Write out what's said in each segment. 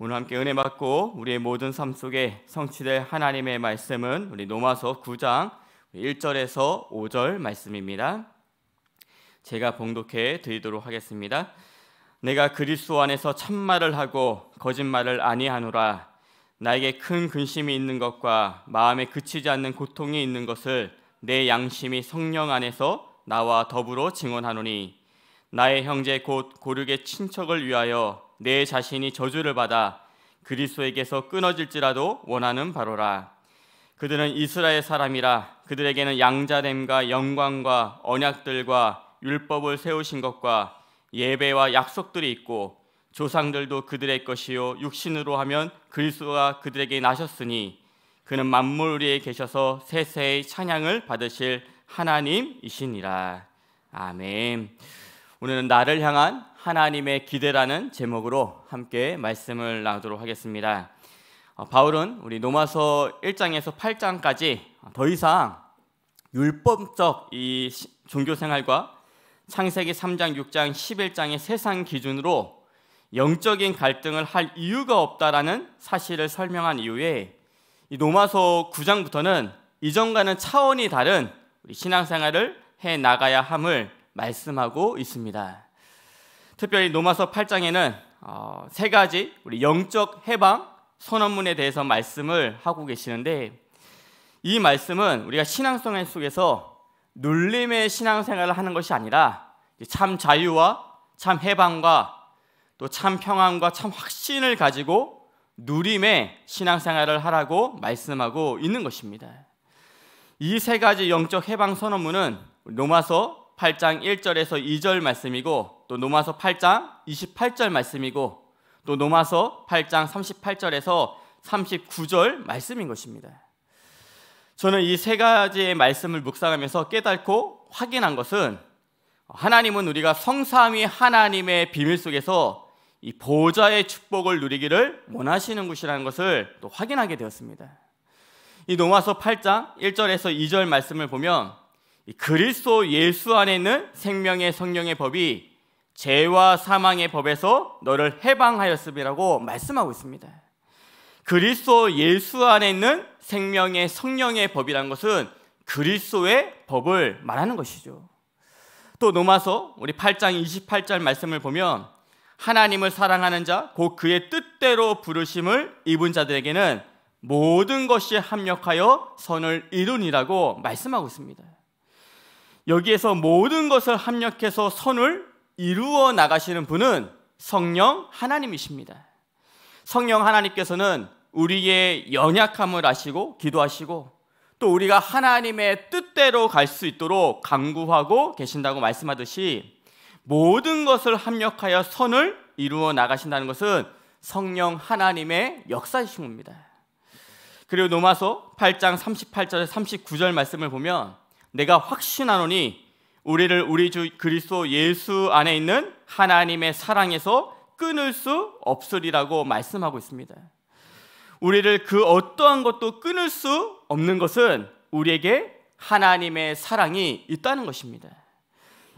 오늘 함께 은혜 받고 우리의 모든 삶 속에 성취될 하나님의 말씀은 우리 노마서 9장 1절에서 5절 말씀입니다. 제가 봉독해 드리도록 하겠습니다. 내가 그리스도 안에서 참말을 하고 거짓말을 아니하노라 나에게 큰 근심이 있는 것과 마음에 그치지 않는 고통이 있는 것을 내 양심이 성령 안에서 나와 더불어 증언하노니 나의 형제 곧 고륙의 친척을 위하여 내 자신이 저주를 받아 그리스도에게서 끊어질지라도 원하는 바로라. 그들은 이스라엘 사람이라 그들에게는 양자됨과 영광과 언약들과 율법을 세우신 것과 예배와 약속들이 있고 조상들도 그들의 것이요 육신으로 하면 그리스도가 그들에게 나셨으니 그는 만물 위에 계셔서 세세의 찬양을 받으실 하나님이시니라. 아멘. 오늘은 나를 향한 하나님의 기대라는 제목으로 함께 말씀을 나누도록 하겠습니다. 어, 바울은 우리 노마서 1장에서 8장까지 더 이상 율법적 이 종교 생활과 창세기 3장, 6장, 11장의 세상 기준으로 영적인 갈등을 할 이유가 없다라는 사실을 설명한 이후에 이 노마서 9장부터는 이전과는 차원이 다른 우리 신앙생활을 해 나가야 함을 말씀하고 있습니다. 특별히 노마서 8장에는 어, 세 가지 우리 영적 해방 선언문에 대해서 말씀을 하고 계시는데 이 말씀은 우리가 신앙생활 속에서 눌림의 신앙생활을 하는 것이 아니라 참 자유와 참 해방과 또 참 평안과 참 확신을 가지고 누림의 신앙생활을 하라고 말씀하고 있는 것입니다. 이 세 가지 영적 해방 선언문은 로마서 8장 1절에서 2절 말씀이고 또노마서 8장 28절 말씀이고 또노마서 8장 38절에서 39절 말씀인 것입니다. 저는 이 세 가지의 말씀을 묵상하면서 깨닫고 확인한 것은 하나님은 우리가 성삼위 하나님의 비밀 속에서 이 보좌의 축복을 누리기를 원하시는 것이라는 것을 또 확인하게 되었습니다. 이 노마서 8장 1절에서 2절 말씀을 보면 그리스도 예수 안에 있는 생명의 성령의 법이 죄와 사망의 법에서 너를 해방하였음이라고 말씀하고 있습니다. 그리스도 예수 안에 있는 생명의 성령의 법이란 것은 그리스도의 법을 말하는 것이죠. 또 로마서 우리 8장 28절 말씀을 보면 하나님을 사랑하는 자, 곧 그의 뜻대로 부르심을 입은 자들에게는 모든 것이 합력하여 선을 이룬이라고 말씀하고 있습니다. 여기에서 모든 것을 합력해서 선을 이루어 나가시는 분은 성령 하나님이십니다. 성령 하나님께서는 우리의 연약함을 아시고 기도하시고 또 우리가 하나님의 뜻대로 갈 수 있도록 강구하고 계신다고 말씀하듯이 모든 것을 합력하여 선을 이루어 나가신다는 것은 성령 하나님의 역사이신 겁니다. 그리고 노마서 8장 3 8절 39절 말씀을 보면 내가 확신하노니 우리를 우리 주 그리스도 예수 안에 있는 하나님의 사랑에서 끊을 수 없으리라고 말씀하고 있습니다. 우리를 그 어떠한 것도 끊을 수 없는 것은 우리에게 하나님의 사랑이 있다는 것입니다.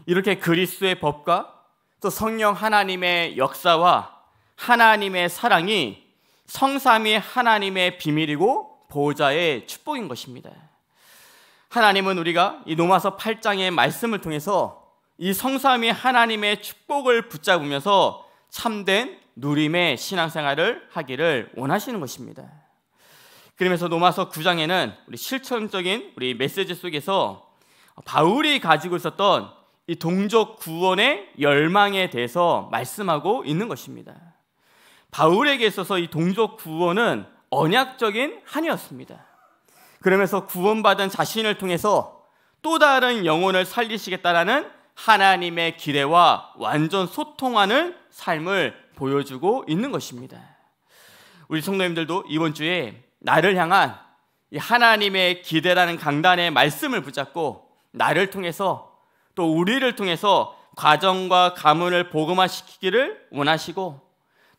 이렇게 그리스도의 법과 또 성령 하나님의 역사와 하나님의 사랑이 성삼위 하나님의 비밀이고 보호자의 축복인 것입니다. 하나님은 우리가 이노마서 8장의 말씀을 통해서 이 성삼위 하나님의 축복을 붙잡으면서 참된 누림의 신앙생활을 하기를 원하시는 것입니다. 그러면서 로마서 9장에는 우리 실천적인 우리 메시지 속에서 바울이 가지고 있었던 이 동족 구원의 열망에 대해서 말씀하고 있는 것입니다. 바울에게 있어서 이 동족 구원은 언약적인 한이었습니다. 그러면서 구원받은 자신을 통해서 또 다른 영혼을 살리시겠다라는 하나님의 기대와 완전 소통하는 삶을 보여주고 있는 것입니다. 우리 성도님들도 이번 주에 나를 향한 하나님의 기대라는 강단의 말씀을 붙잡고 나를 통해서 또 우리를 통해서 가정과 가문을 복음화시키기를 원하시고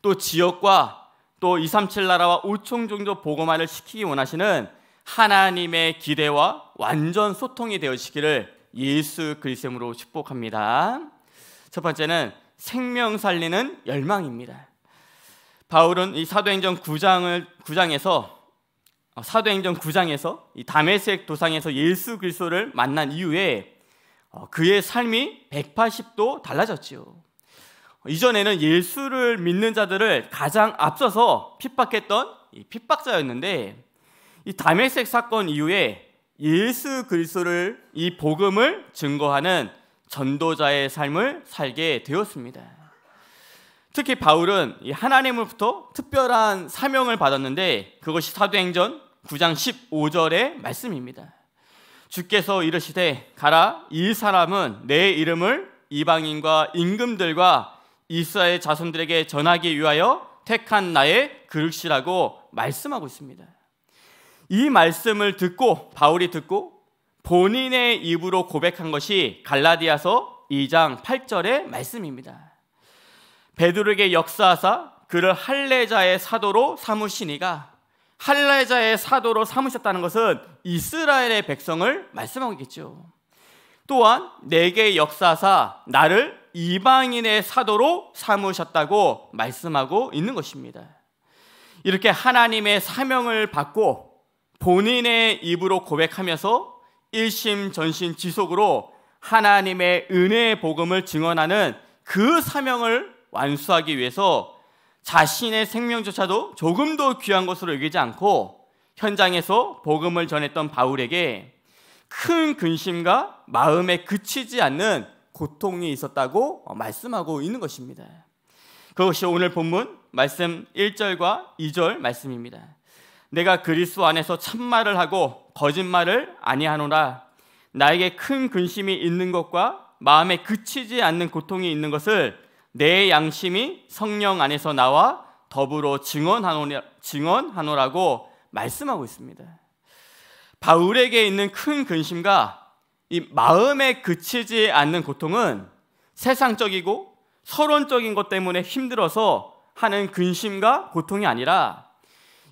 또 지역과 또237 나라와 5총 종족 복음화를 시키기 원하시는 하나님의 기대와 완전 소통이 되어지기를 예수 그리스도로 축복합니다. 첫 번째는 생명 살리는 열망입니다. 바울은 이 사도행전 9장을 9장에서 어, 사도행전 9장에서 이 다메섹 도상에서 예수 그리스도를 만난 이후에 어, 그의 삶이 180도 달라졌지요. 이전에는 예수를 믿는 자들을 가장 앞서서 핍박했던 핍박자였는데 이 다메섹 사건 이후에 예수 그리스도를 이 복음을 증거하는 전도자의 삶을 살게 되었습니다. 특히 바울은 하나님으로부터 특별한 사명을 받았는데 그것이 사도행전 9장 15절의 말씀입니다. 주께서 이르시되 가라 이 사람은 내 이름을 이방인과 임금들과 이스라엘 자손들에게 전하기 위하여 택한 나의 그릇이라고 말씀하고 있습니다. 이 말씀을 듣고 바울이 듣고 본인의 입으로 고백한 것이 갈라디아서 2장 8절의 말씀입니다. 베드로에게 역사하사 그를 할례자의 사도로 삼으시니가 할례자의 사도로 삼으셨다는 것은 이스라엘의 백성을 말씀하겠죠. 또한 내게 역사사 나를 이방인의 사도로 삼으셨다고 말씀하고 있는 것입니다. 이렇게 하나님의 사명을 받고 본인의 입으로 고백하면서 일심 전신 지속으로 하나님의 은혜의 복음을 증언하는 그 사명을 완수하기 위해서 자신의 생명조차도 조금도 귀한 것으로 여기지 않고 현장에서 복음을 전했던 바울에게 큰 근심과 마음에 그치지 않는 고통이 있었다고 말씀하고 있는 것입니다. 그것이 오늘 본문 말씀 1절과 2절 말씀입니다. 내가 그리스도 안에서 참말을 하고 거짓말을 아니하노라. 나에게 큰 근심이 있는 것과 마음에 그치지 않는 고통이 있는 것을 내 양심이 성령 안에서 나와 더불어 증언하노라, 증언하노라고 말씀하고 있습니다. 바울에게 있는 큰 근심과 이 마음에 그치지 않는 고통은 세상적이고 서론적인 것 때문에 힘들어서 하는 근심과 고통이 아니라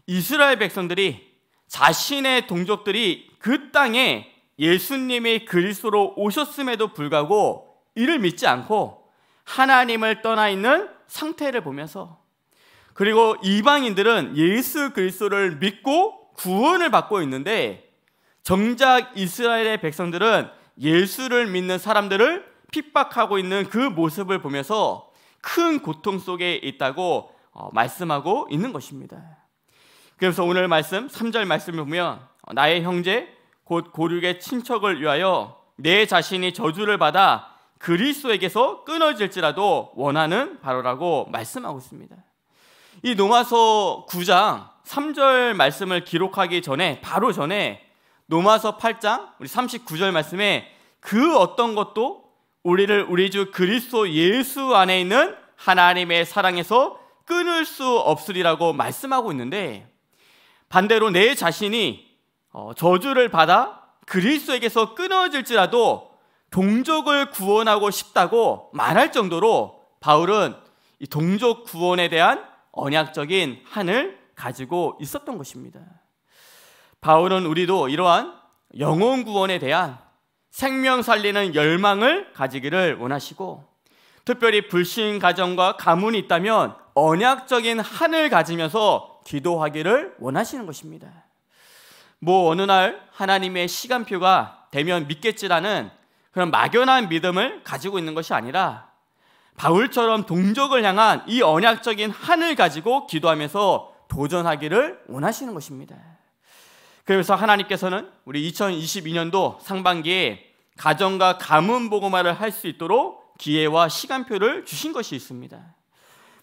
이스라엘 백성들이 자신의 동족들이 그 땅에 예수님이 그리스도로 오셨음에도 불구하고 이를 믿지 않고 하나님을 떠나 있는 상태를 보면서 그리고 이방인들은 예수 그리스도를 믿고 구원을 받고 있는데 정작 이스라엘의 백성들은 예수를 믿는 사람들을 핍박하고 있는 그 모습을 보면서 큰 고통 속에 있다고 어, 말씀하고 있는 것입니다. 그래서 오늘 말씀 3절 말씀을 보면 어, 나의 형제 곧 고륙의 친척을 위하여 내 자신이 저주를 받아 그리스도에게서 끊어질지라도 원하는 바로라고 말씀하고 있습니다. 이 노마서 9장 3절 말씀을 기록하기 전에 바로 전에 노마서 8장 우리 39절 말씀에 그 어떤 것도 우리를 우리 주 그리스도 예수 안에 있는 하나님의 사랑에서 끊을 수 없으리라고 말씀하고 있는데 반대로 내 자신이 어, 저주를 받아 그리스도에게서 끊어질지라도 동족을 구원하고 싶다고 말할 정도로 바울은 이 동족 구원에 대한 언약적인 한을 가지고 있었던 것입니다. 바울은 우리도 이러한 영혼 구원에 대한 생명 살리는 열망을 가지기를 원하시고 특별히 불신 가정과 가문이 있다면 언약적인 한을 가지면서 기도하기를 원하시는 것입니다. 뭐 어느 날 하나님의 시간표가 되면 믿겠지라는 그런 막연한 믿음을 가지고 있는 것이 아니라 바울처럼 동족을 향한 이 언약적인 한을 가지고 기도하면서 도전하기를 원하시는 것입니다. 그래서 하나님께서는 우리 2022년도 상반기에 가정과 가문 보고말을 할 수 있도록 기회와 시간표를 주신 것이 있습니다.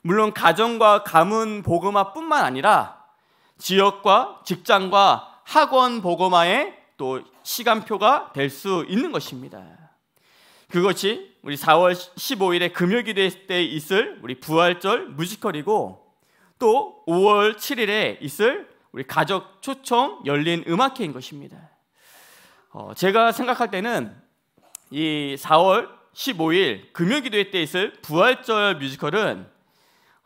물론 가정과 가문 보고마뿐만 아니라 지역과 직장과 학원 보고마의 또 시간표가 될 수 있는 것입니다. 그것이 우리 4월 15일에 금요일에 때 있을 우리 부활절 뮤지컬이고 또 5월 7일에 있을 우리 가족 초청 열린 음악회인 것입니다. 어, 제가 생각할 때는 이 4월 15일 금요기도회 때 있을 부활절 뮤지컬은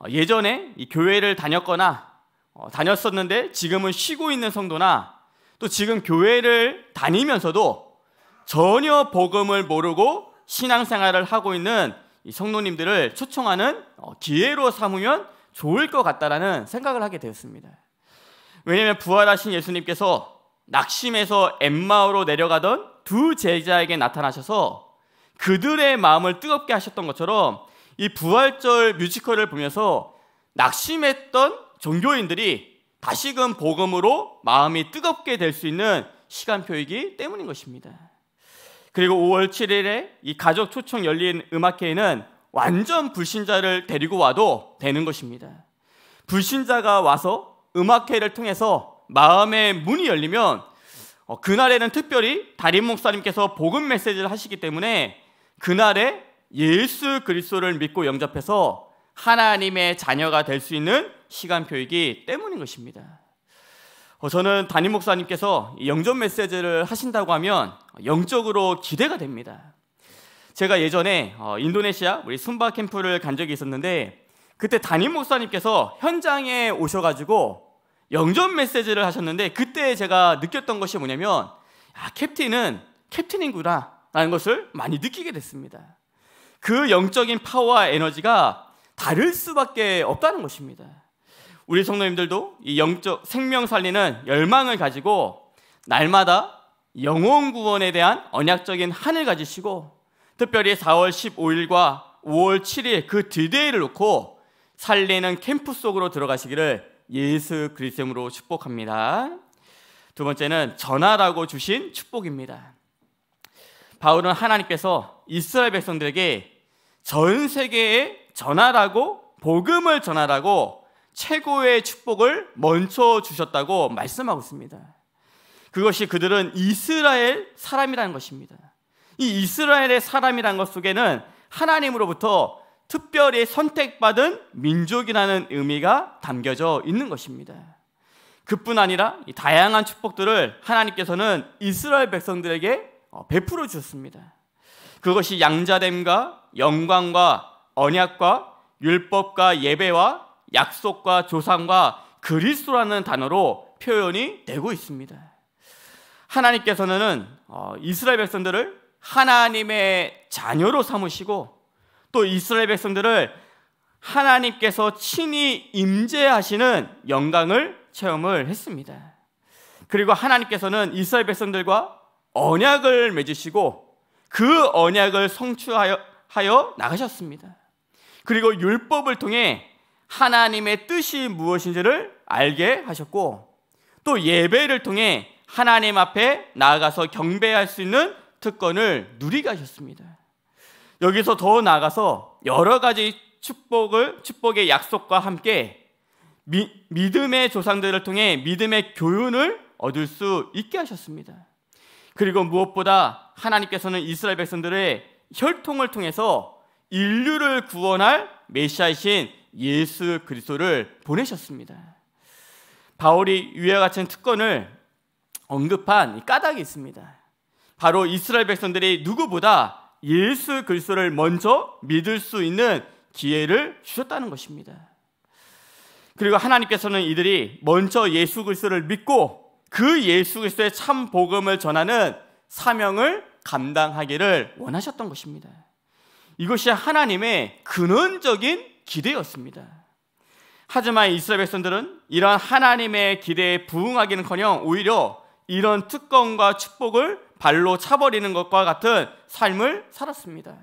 어, 예전에 교회를 다녔거나 어, 다녔었는데 지금은 쉬고 있는 성도나 또 지금 교회를 다니면서도 전혀 복음을 모르고 신앙생활을 하고 있는 성도님들을 초청하는 어, 기회로 삼으면 좋을 것 같다라는 생각을 하게 되었습니다. 왜냐하면 부활하신 예수님께서 낙심해서 엠마오로 내려가던 두 제자에게 나타나셔서 그들의 마음을 뜨겁게 하셨던 것처럼 이 부활절 뮤지컬을 보면서 낙심했던 종교인들이 다시금 복음으로 마음이 뜨겁게 될 수 있는 시간표이기 때문인 것입니다. 그리고 5월 7일에 이 가족 초청 열린 음악회에는 완전 불신자를 데리고 와도 되는 것입니다. 불신자가 와서 음악회를 통해서 마음의 문이 열리면 어, 그날에는 특별히 다림 목사님께서 복음 메시지를 하시기 때문에 그날에 예수 그리스도를 믿고 영접해서 하나님의 자녀가 될 수 있는 시간표이기 때문인 것입니다. 어, 저는 담임 목사님께서 영접 메시지를 하신다고 하면 영적으로 기대가 됩니다. 제가 예전에 어, 인도네시아 우리 순바 캠프를 간 적이 있었는데 그때 담임 목사님께서 현장에 오셔가지고 영접 메시지를 하셨는데 그때 제가 느꼈던 것이 뭐냐면 아, 캡틴은 캡틴이구나 라는 것을 많이 느끼게 됐습니다. 그 영적인 파워와 에너지가 다를 수밖에 없다는 것입니다. 우리 성도님들도 이 영적 생명 살리는 열망을 가지고 날마다 영혼 구원에 대한 언약적인 한을 가지시고 특별히 4월 15일과 5월 7일 그 디데이를 놓고 살리는 캠프 속으로 들어가시기를 예수 그리스도로 축복합니다. 두 번째는 전하라고 주신 축복입니다. 바울은 하나님께서 이스라엘 백성들에게 전 세계에 전하라고 복음을 전하라고 최고의 축복을 먼저 주셨다고 말씀하고 있습니다. 그것이 그들은 이스라엘 사람이라는 것입니다. 이 이스라엘의 사람이라는 것 속에는 하나님으로부터 특별히 선택받은 민족이라는 의미가 담겨져 있는 것입니다. 그뿐 아니라 다양한 축복들을 하나님께서는 이스라엘 백성들에게 어, 베풀어 주셨습니다. 그것이 양자됨과 영광과 언약과 율법과 예배와 약속과 조상과 그리스도라는 단어로 표현이 되고 있습니다. 하나님께서는 어, 이스라엘 백성들을 하나님의 자녀로 삼으시고 또 이스라엘 백성들을 하나님께서 친히 임재하시는 영광을 체험을 했습니다. 그리고 하나님께서는 이스라엘 백성들과 언약을 맺으시고 그 언약을 성취하여 하여 나가셨습니다. 그리고 율법을 통해 하나님의 뜻이 무엇인지를 알게 하셨고 또 예배를 통해 하나님 앞에 나아가서 경배할 수 있는 특권을 누리게 하셨습니다. 여기서 더 나아가서 여러 가지 축복을 축복의 약속과 함께 미, 믿음의 조상들을 통해 믿음의 교훈을 얻을 수 있게 하셨습니다. 그리고 무엇보다 하나님께서는 이스라엘 백성들의 혈통을 통해서 인류를 구원할 메시아이신 예수 그리스도를 보내셨습니다. 바울이 위와 같은 특권을 언급한 까닭이 있습니다. 바로 이스라엘 백성들이 누구보다 예수 그리스도를 먼저 믿을 수 있는 기회를 주셨다는 것입니다. 그리고 하나님께서는 이들이 먼저 예수 그리스도를 믿고 그 예수 그리스도의 참 복음을 전하는 사명을 감당하기를 원하셨던 것입니다. 이것이 하나님의 근원적인 기대였습니다. 하지만 이스라엘 백성들은 이러 하나님의 기대에 부응하기는커녕 오히려 이런 특권과 축복을 발로 차버리는 것과 같은 삶을 살았습니다.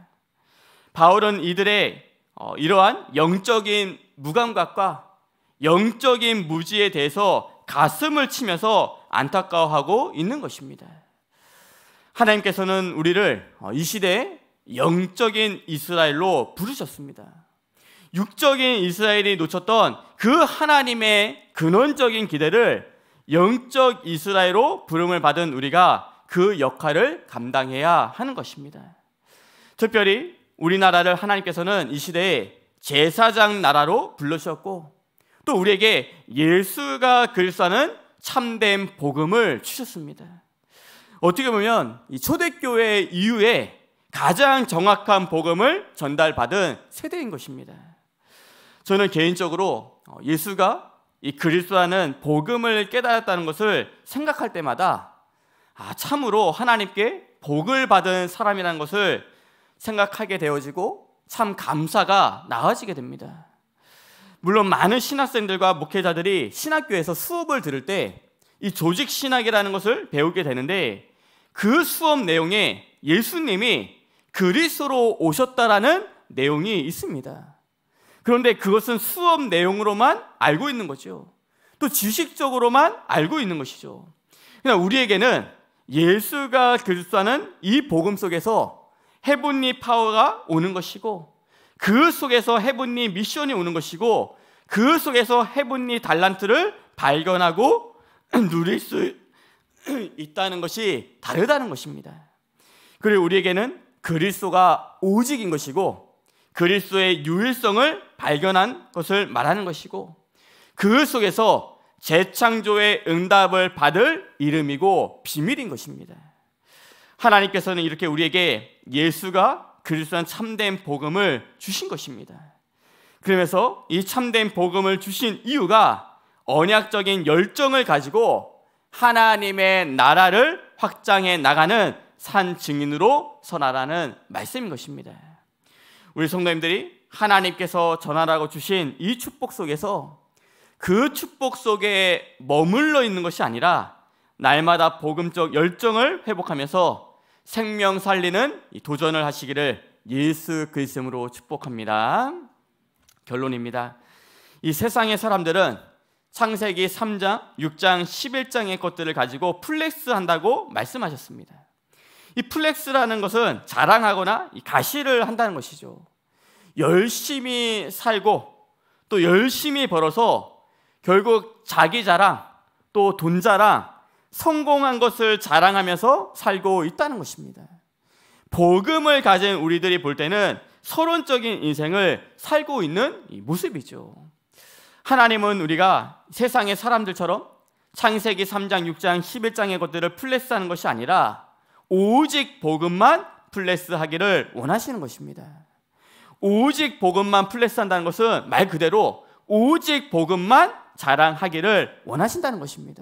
바울은 이들의 어, 이러한 영적인 무감각과 영적인 무지에 대해서 가슴을 치면서 안타까워하고 있는 것입니다. 하나님께서는 우리를 어, 이 시대에 영적인 이스라엘로 부르셨습니다. 육적인 이스라엘이 놓쳤던 그 하나님의 근원적인 기대를 영적 이스라엘로 부름을 받은 우리가 그 역할을 감당해야 하는 것입니다. 특별히 우리나라를 하나님께서는 이 시대에 제사장 나라로 불러주셨고 또 우리에게 예수가 글싸는 참된 복음을 주셨습니다. 어떻게 보면 이 초대교회 이후에 가장 정확한 복음을 전달받은 세대인 것입니다. 저는 개인적으로 어, 예수가 이 그리스도라는 복음을 깨달았다는 것을 생각할 때마다 아, 참으로 하나님께 복을 받은 사람이라는 것을 생각하게 되어지고 참 감사가 나아지게 됩니다. 물론 많은 신학생들과 목회자들이 신학교에서 수업을 들을 때 이 조직 신학이라는 것을 배우게 되는데 그 수업 내용에 예수님이 그리스로 오셨다라는 내용이 있습니다. 그런데 그것은 수업 내용으로만 알고 있는 거죠. 또 지식적으로만 알고 있는 것이죠. 그러 그러니까 우리에게는 예수가 그리스도라는 이 복음 속에서 헤븐리 파워가 오는 것이고 그 속에서 헤븐리 미션이 오는 것이고 그 속에서 헤븐리 달란트를 발견하고 누릴 수 있다는 것이 다르다는 것입니다. 그리고 우리에게는 그리스도가 오직인 것이고 그리스도의 유일성을 발견한 것을 말하는 것이고 그 속에서 재창조의 응답을 받을 이름이고 비밀인 것입니다. 하나님께서는 이렇게 우리에게 예수가 그리스도란 참된 복음을 주신 것입니다. 그러면서 이 참된 복음을 주신 이유가 언약적인 열정을 가지고 하나님의 나라를 확장해 나가는 산 증인으로 선하라는 말씀인 것입니다. 우리 성도님들이 하나님께서 전하라고 주신 이 축복 속에서 그 축복 속에 머물러 있는 것이 아니라 날마다 복음적 열정을 회복하면서 생명 살리는 도전을 하시기를 예수 그리스도로 축복합니다. 결론입니다. 이 세상의 사람들은 창세기 3장, 6장, 11장의 것들을 가지고 플렉스 한다고 말씀하셨습니다. 이 플렉스라는 것은 자랑하거나 가시를 한다는 것이죠. 열심히 살고 또 열심히 벌어서 결국 자기 자랑 또 돈 자랑 성공한 것을 자랑하면서 살고 있다는 것입니다. 복음을 가진 우리들이 볼 때는 서론적인 인생을 살고 있는 모습이죠. 하나님은 우리가 세상의 사람들처럼 창세기 3장, 6장, 11장의 것들을 플레스하는 것이 아니라 오직 복음만 플레스하기를 원하시는 것입니다. 오직 복음만 플레스한다는 것은 말 그대로 오직 복음만 자랑하기를 원하신다는 것입니다.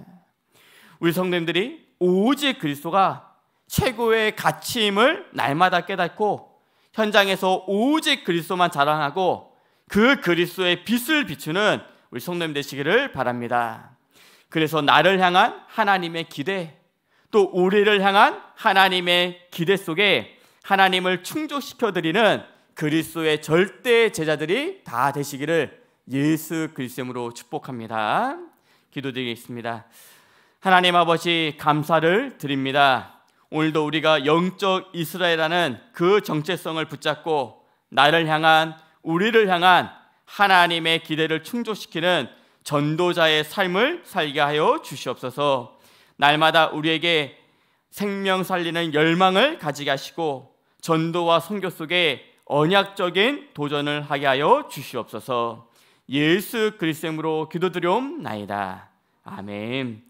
우리 성도님들이 오직 그리스도가 최고의 가치임을 날마다 깨닫고 현장에서 오직 그리스도만 자랑하고 그 그리스도의 빛을 비추는 우리 성도님 되시기를 바랍니다. 그래서 나를 향한 하나님의 기대, 또 우리를 향한 하나님의 기대 속에 하나님을 충족시켜 드리는 그리스도의 절대 제자들이 다 되시기를 예수 그리스도로 축복합니다. 기도드리겠습니다. 하나님 아버지 감사를 드립니다. 오늘도 우리가 영적 이스라엘이라는 그 정체성을 붙잡고 나를 향한 우리를 향한 하나님의 기대를 충족시키는 전도자의 삶을 살게 하여 주시옵소서. 날마다 우리에게 생명 살리는 열망을 가지게 하시고 전도와 선교 속에 언약적인 도전을 하게 하여 주시옵소서. 예수 그리스도로 기도드려옵나이다. 아멘.